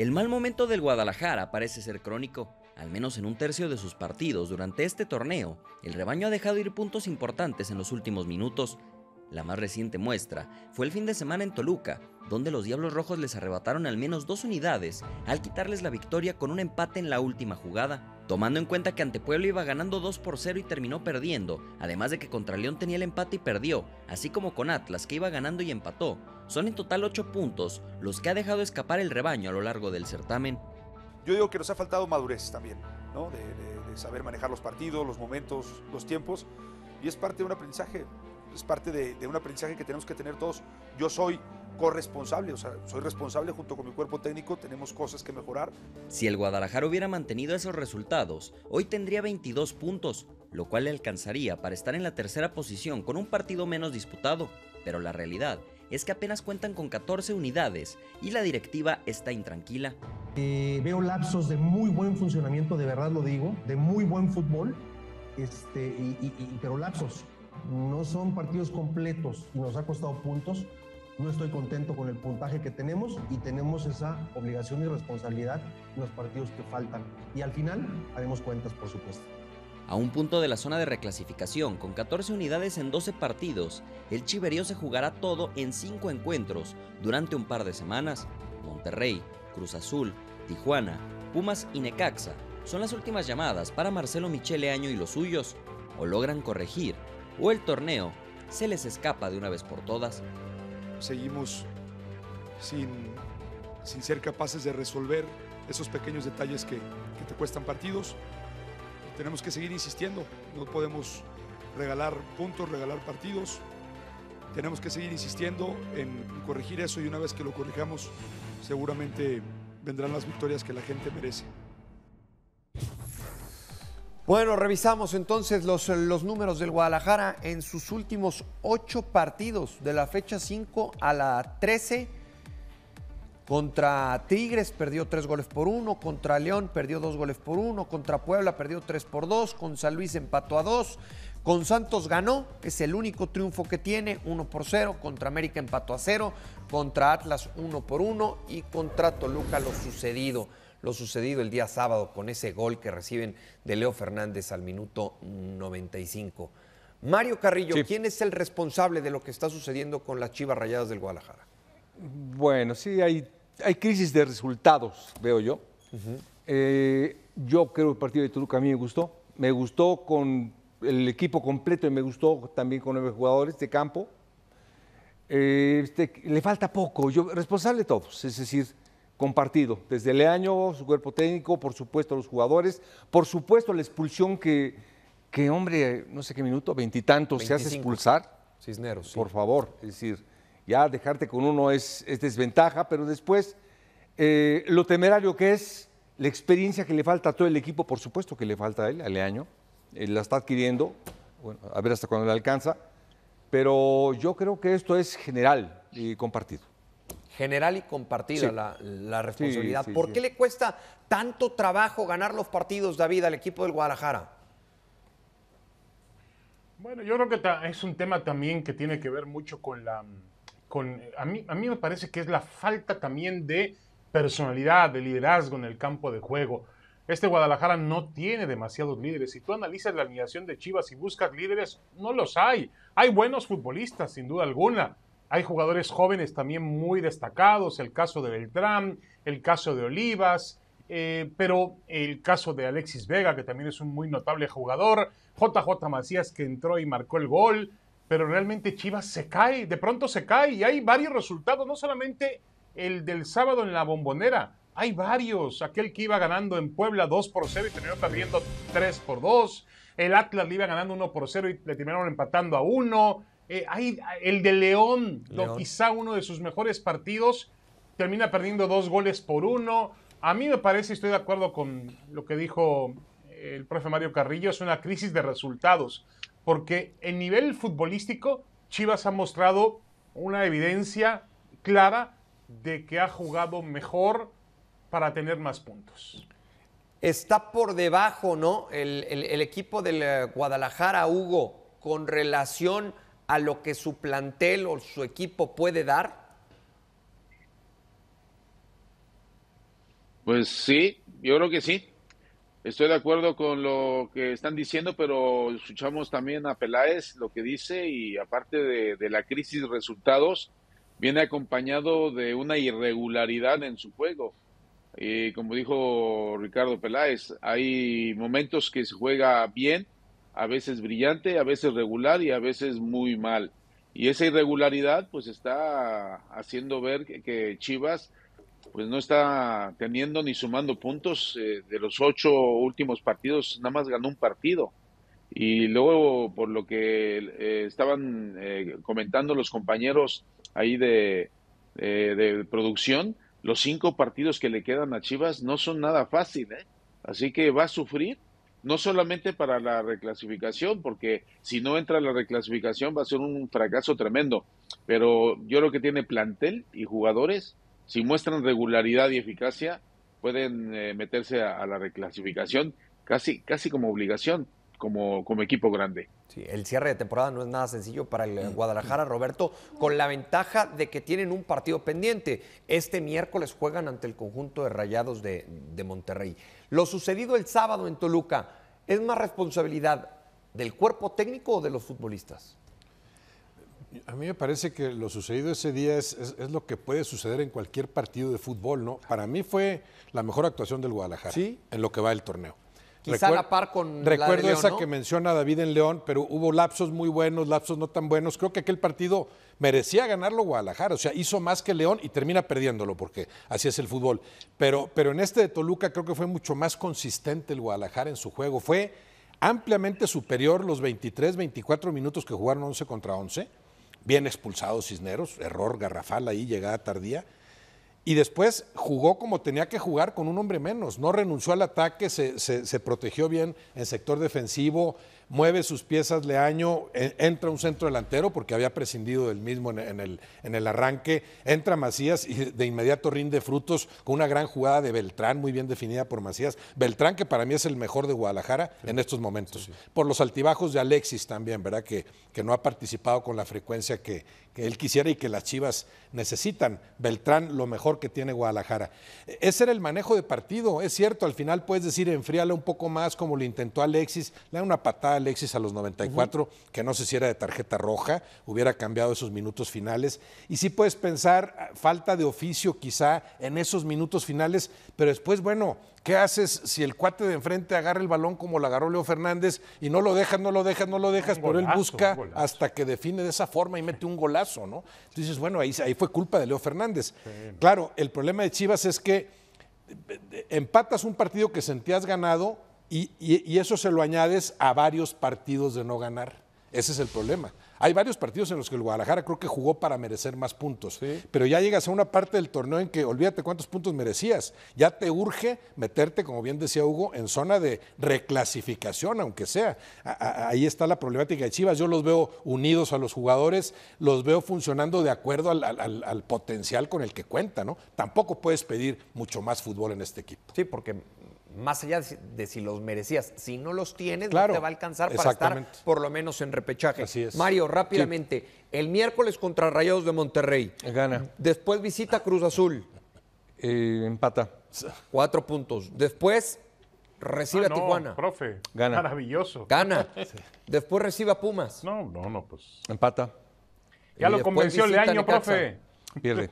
El mal momento del Guadalajara parece ser crónico. Al menos en un tercio de sus partidos durante este torneo, el rebaño ha dejado ir puntos importantes en los últimos minutos. La más reciente muestra fue el fin de semana en Toluca, donde los Diablos Rojos les arrebataron al menos dos unidades al quitarles la victoria con un empate en la última jugada. Tomando en cuenta que ante iba ganando 2 por 0 y terminó perdiendo, además de que contra León tenía el empate y perdió, así como con Atlas que iba ganando y empató, son en total ocho puntos los que ha dejado escapar el rebaño a lo largo del certamen. Yo digo que nos ha faltado madurez también, ¿no? de, saber manejar los partidos, los momentos, los tiempos. Y es parte de un aprendizaje, es parte de, de un aprendizaje que tenemos que tener todos. Yo soy corresponsable, o sea, soy responsable junto con mi cuerpo técnico, tenemos cosas que mejorar. Si el Guadalajara hubiera mantenido esos resultados, hoy tendría 22 puntos, lo cual le alcanzaría para estar en la tercera posición con un partido menos disputado, pero la realidad es que apenas cuentan con 14 unidades y la directiva está intranquila. Eh, veo lapsos de muy buen funcionamiento, de verdad lo digo, de muy buen fútbol, este, pero lapsos. No son partidos completos y nos ha costado puntos. No estoy contento con el puntaje que tenemos y tenemos esa obligación y responsabilidad en los partidos que faltan. Y al final haremos cuentas, por supuesto. A un punto de la zona de reclasificación, con 14 unidades en 12 partidos, el Chiverío se jugará todo en 5 encuentros durante un par de semanas. Monterrey, Cruz Azul, Tijuana, Pumas y Necaxa son las últimas llamadas para Marcelo Michele Año y los suyos. O logran corregir, o el torneo se les escapa de una vez por todas. Seguimos sin, ser capaces de resolver esos pequeños detalles que, que te cuestan partidos tenemos que seguir insistiendo, no podemos regalar puntos, regalar partidos, tenemos que seguir insistiendo en corregir eso y una vez que lo corrijamos seguramente vendrán las victorias que la gente merece. Bueno, revisamos entonces los, los números del Guadalajara en sus últimos ocho partidos, de la fecha 5 a la 13 contra Tigres perdió tres goles por uno, contra León perdió dos goles por uno, contra Puebla perdió tres por dos, con San Luis empató a dos, con Santos ganó, es el único triunfo que tiene, uno por cero, contra América empató a cero, contra Atlas uno por uno y contra Toluca lo sucedido, lo sucedido el día sábado con ese gol que reciben de Leo Fernández al minuto 95. Mario Carrillo, ¿quién es el responsable de lo que está sucediendo con las Chivas Rayadas del Guadalajara? Bueno, sí hay hay crisis de resultados, veo yo. Eh, yo creo que el partido de Toluca a mí me gustó. Me gustó con el equipo completo y me gustó también con nueve jugadores de campo. Eh, este, le falta poco, yo, responsable de todos, es decir, compartido. Desde Leaño, su cuerpo técnico, por supuesto los jugadores, por supuesto la expulsión que, hombre, no sé qué minuto, veintitantos, se hace expulsar. Cisneros. Por favor, es decir, ya dejarte con uno es, desventaja, pero después eh, lo temerario que es, la experiencia que le falta a todo el equipo, por supuesto que le falta a él, al año, él la está adquiriendo, bueno, a ver hasta cuándo le alcanza, pero yo creo que esto es general y compartido. General y compartida la, responsabilidad. ¿Por qué le cuesta tanto trabajo ganar los partidos, David, al equipo del Guadalajara? Bueno, yo creo que es un tema también que tiene que ver mucho con la, a mí, a mí me parece que es la falta también de personalidad, de liderazgo en el campo de juego. Este Guadalajara no tiene demasiados líderes. Si tú analizas la alineación de Chivas y buscas líderes, no los hay. Hay buenos futbolistas, sin duda alguna. Hay jugadores jóvenes también muy destacados, el caso de Beltrán, el caso de Olivas, eh, pero el caso de Alexis Vega, que también es un muy notable jugador, JJ Macías que entró y marcó el gol, pero realmente Chivas se cae, de pronto se cae y hay varios resultados, no solamente el del sábado en la bombonera, hay varios, aquel que iba ganando en Puebla 2 por 0 y terminó perdiendo 3 por 2, el Atlas le iba ganando 1 por 0 y le terminaron empatando a 1, eh, hay el de León, quizá uno de sus mejores partidos, termina perdiendo 2 goles por 1, a mí me parece, estoy de acuerdo con lo que dijo el profe Mario Carrillo, es una crisis de resultados porque en nivel futbolístico Chivas ha mostrado una evidencia clara de que ha jugado mejor para tener más puntos. Está por debajo, ¿no? El, el equipo del eh, Guadalajara, Hugo, con relación a lo que su plantel o su equipo puede dar. Pues sí, yo creo que sí. Estoy de acuerdo con lo que están diciendo, pero escuchamos también a Peláez lo que dice y aparte de, la crisis resultados, viene acompañado de una irregularidad en su juego. Y eh, como dijo Ricardo Peláez, hay momentos que se juega bien, a veces brillante, a veces regular y a veces muy mal. Y esa irregularidad pues está haciendo ver que Chivas pues no está teniendo ni sumando puntos. Eh, de los ocho últimos partidos, nada más ganó un partido. Y luego, por lo que eh, estaban eh, comentando los compañeros ahí de, de producción, los cinco partidos que le quedan a Chivas no son nada fáciles Así que va a sufrir, no solamente para la reclasificación, porque si no entra la reclasificación va a ser un fracaso tremendo. Pero yo creo que tiene plantel y jugadores si muestran regularidad y eficacia, pueden eh, meterse a, la reclasificación casi, casi como obligación, como, como equipo grande. Sí, el cierre de temporada no es nada sencillo para el Guadalajara, Roberto, con la ventaja de que tienen un partido pendiente. Este miércoles juegan ante el conjunto de Rayados de, de Monterrey. Lo sucedido el sábado en Toluca, ¿es más responsabilidad del cuerpo técnico o de los futbolistas? A mí me parece que lo sucedido ese día es, lo que puede suceder en cualquier partido de fútbol, ¿no? Para mí fue la mejor actuación del Guadalajara ¿Sí? en lo que va el torneo. Quizá la par con Recuerdo la de León, esa que menciona David en León, pero hubo lapsos muy buenos, lapsos no tan buenos. Creo que aquel partido merecía ganarlo Guadalajara, o sea, hizo más que León y termina perdiéndolo, porque así es el fútbol. Pero, pero en este de Toluca creo que fue mucho más consistente el Guadalajara en su juego. Fue ampliamente superior los 23, 24 minutos que jugaron 11 contra 11 Bien expulsado Cisneros, error garrafal ahí, llegada tardía. Y después jugó como tenía que jugar con un hombre menos, no renunció al ataque, se, se protegió bien en sector defensivo, mueve sus piezas Leaño, e, entra un centro delantero porque había prescindido del mismo en, el, en el arranque, entra Macías y de inmediato rinde frutos con una gran jugada de Beltrán, muy bien definida por Macías. Beltrán que para mí es el mejor de Guadalajara en estos momentos, por los altibajos de Alexis también, ¿verdad? Que, que no ha participado con la frecuencia que, él quisiera y que las Chivas necesitan. Beltrán lo mejor que tiene Guadalajara. E, ese era el manejo de partido, es cierto, al final puedes decir enfríale un poco más como lo intentó Alexis, le da una patada Alexis a los 94, que no se hiciera de tarjeta roja, hubiera cambiado esos minutos finales. Y sí puedes pensar ah, falta de oficio quizá en esos minutos finales, pero después, bueno, ¿qué haces si el cuate de enfrente agarra el balón como lo agarró Leo Fernández y no lo dejas, no lo dejas, no lo dejas, pero él busca hasta que define de esa forma y mete un golazo, ¿no? Entonces, bueno, ahí, ahí fue culpa de Leo Fernández. Claro, el problema de Chivas es que eh, eh, empatas un partido que sentías ganado y, eso se lo añades a varios partidos de no ganar. Ese es el problema. Hay varios partidos en los que el Guadalajara creo que jugó para merecer más puntos, pero ya llegas a una parte del torneo en que olvídate cuántos puntos merecías. Ya te urge meterte, como bien decía Hugo, en zona de reclasificación, aunque sea. ahí está la problemática de Chivas. Yo los veo unidos a los jugadores, los veo funcionando de acuerdo al, al potencial con el que cuenta, ¿no? Tampoco puedes pedir mucho más fútbol en este equipo. Sí, porque más allá de si los merecías, si no los tienes, no te va a alcanzar para estar por lo menos en repechaje. es. Mario, rápidamente, el miércoles contra Rayados de Monterrey. Gana. Después visita Cruz Azul. Eh, empata. Cuatro puntos. Después recibe ah, a Tijuana. Profe, gana. Maravilloso. Gana. Después recibe a Pumas. No, no, no, pues. Empata. Ya lo convenció el año, profe. Pierde.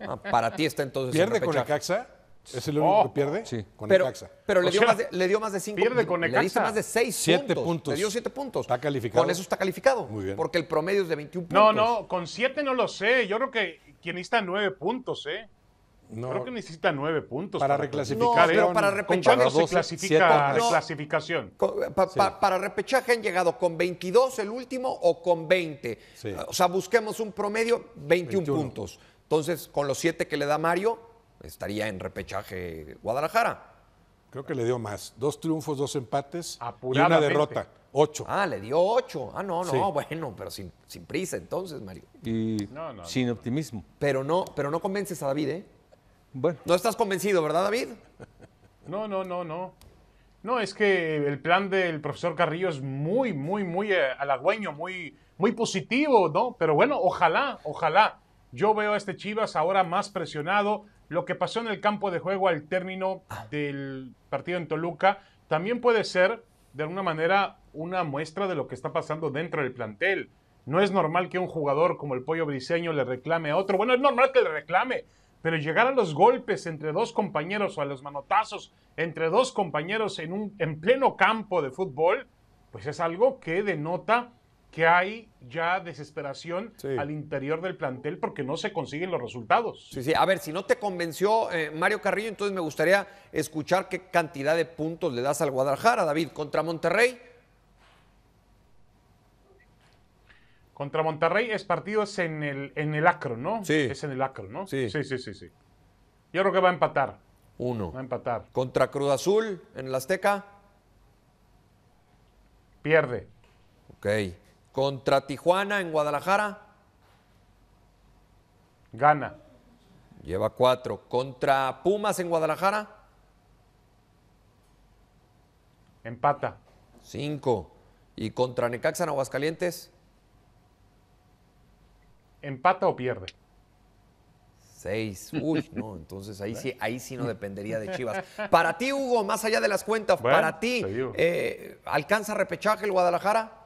Ah, para ti está entonces. ¿Pierde con la Caxa? ¿Es el único que oh. pierde? Sí. Con el Necaxa. Pero le dio, más de, le dio, más de, cinco. Pierde con Necaxa. Le hizo más de seis siete puntos. Le dio siete puntos. Está calificado. Con eso está calificado. Muy bien. Porque el promedio es de 21 puntos. No, no, con siete no lo sé. Yo creo que quien necesita nueve puntos, ¿eh? No. Creo que necesita nueve puntos. Para, reclasificar. ¿eh? No, pero para repechaje. se clasifica reclasificación? Eh, para repechaje han llegado con 22 el último o con 20. O sea, busquemos un promedio 21, puntos. Entonces, con los siete que le da Mario, estaría en repechaje Guadalajara. Creo que le dio más. Dos triunfos, dos empates y una derrota. Ocho. Ah, le dio ocho. Ah, no, no, bueno, pero sin, prisa entonces, Mario. Y sin optimismo. Pero no, pero no convences a David, ¿eh? Bueno. No estás convencido, ¿verdad, David? No, no, no, no. No, es que el plan del profesor Carrillo es muy, muy, muy eh, halagüeño, muy, muy positivo, ¿no? Pero bueno, ojalá, ojalá. Yo veo a este Chivas ahora más presionado, lo que pasó en el campo de juego al término del partido en Toluca también puede ser, de alguna manera, una muestra de lo que está pasando dentro del plantel. No es normal que un jugador como el Pollo Briseño le reclame a otro. Bueno, es normal que le reclame, pero llegar a los golpes entre dos compañeros o a los manotazos entre dos compañeros en, un, en pleno campo de fútbol, pues es algo que denota que hay ya desesperación al interior del plantel porque no se consiguen los resultados. Sí, sí. A ver, si no te convenció eh, Mario Carrillo, entonces me gustaría escuchar qué cantidad de puntos le das al Guadalajara, David, contra Monterrey. Contra Monterrey es partido en el, en el Acro, ¿no? Sí. Es en el Acro, ¿no? Sí. Sí, sí, sí, Yo creo que va a empatar. Uno. Va a empatar. Contra Cruz Azul en el Azteca. Pierde. Ok contra Tijuana en Guadalajara. Gana. Lleva cuatro. Contra Pumas en Guadalajara. Empata. Cinco. ¿Y contra Necaxa en Aguascalientes? ¿Empata o pierde? Seis. Uy, no, entonces ahí sí, ahí sí no dependería de Chivas. Para ti, Hugo, más allá de las cuentas, para ti, eh, ¿alcanza repechaje el Guadalajara?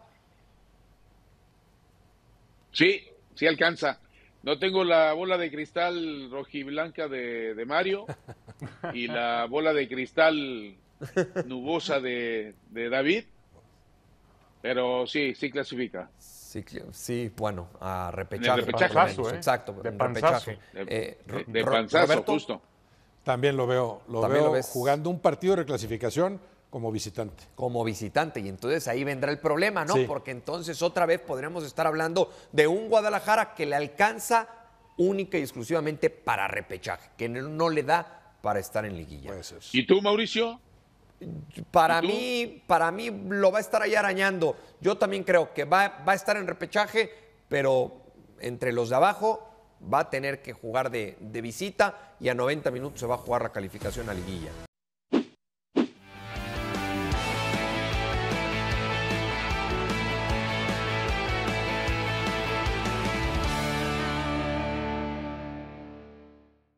Sí, sí alcanza. No tengo la bola de cristal rojiblanca de, de Mario y la bola de cristal nubosa de, David, pero sí, sí clasifica. Sí, bueno, a repechaje. ¿eh? exacto. De panzazo. Eh, justo. También lo veo, lo veo jugando un partido de reclasificación como visitante. Como visitante. Y entonces ahí vendrá el problema, ¿no? Porque entonces otra vez podremos estar hablando de un Guadalajara que le alcanza única y exclusivamente para repechaje, que no le da para estar en liguilla. Pues ¿Y tú, Mauricio? Para mí, para mí lo va a estar ahí arañando. Yo también creo que va, a estar en repechaje, pero entre los de abajo va a tener que jugar de, de visita y a 90 minutos se va a jugar la calificación a liguilla.